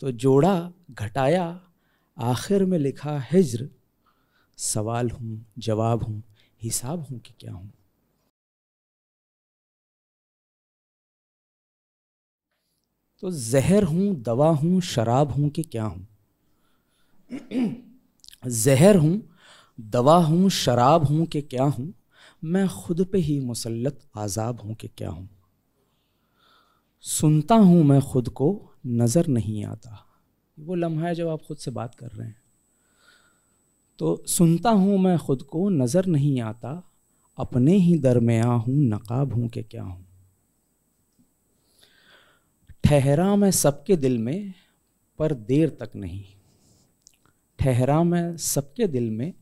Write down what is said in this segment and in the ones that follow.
तो जोड़ा घटाया आखिर में लिखा हिज्र सवाल हूँ जवाब हूँ हिसाब हूँ कि क्या हूँ तो जहर हूँ दवा हूँ शराब हूँ कि क्या हूँ जहर हूँ दवा हूँ शराब हूँ कि क्या हूँ मैं खुद पे ही मुसलत आज़ाब हूँ कि क्या हूँ सुनता हूँ मैं खुद को नज़र नहीं आता वो लम्हा है जब आप खुद से बात कर रहे हैं तो सुनता हूँ मैं खुद को नज़र नहीं आता अपने ही दरमिया हूँ नकाब हूँ कि क्या हूँ ठहरा मैं सबके दिल में पर देर तक नहीं ठहरा मैं सबके दिल में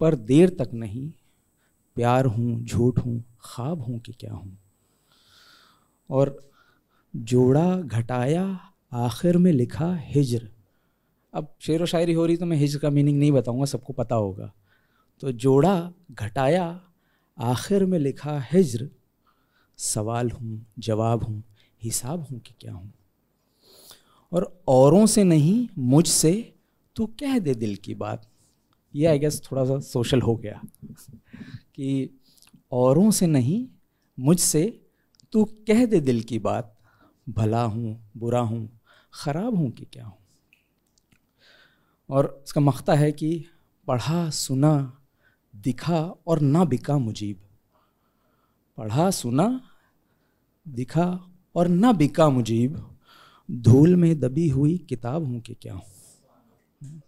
पर देर तक नहीं प्यार हूँ झूठ हूँ ख्वाब हूँ कि क्या हूँ और जोड़ा घटाया आखिर में लिखा हिजर अब शेर व शायरी हो रही तो मैं हिजर का मीनिंग नहीं बताऊंगा सबको पता होगा तो जोड़ा घटाया आखिर में लिखा हिजर सवाल हूँ जवाब हूँ हिसाब हूँ कि क्या हूँ और औरों से नहीं मुझसे तो कह दे दिल की बात ये आई गेस थोड़ा सा सोशल हो गया कि औरों से नहीं मुझसे तू तो कह दे दिल की बात भला हूँ बुरा हूँ ख़राब हूँ कि क्या हूँ और इसका मख्ता है कि पढ़ा सुना दिखा और ना बिका मुजीब पढ़ा सुना दिखा और ना बिका मुजीब धूल में दबी हुई किताब हूँ कि क्या हूँ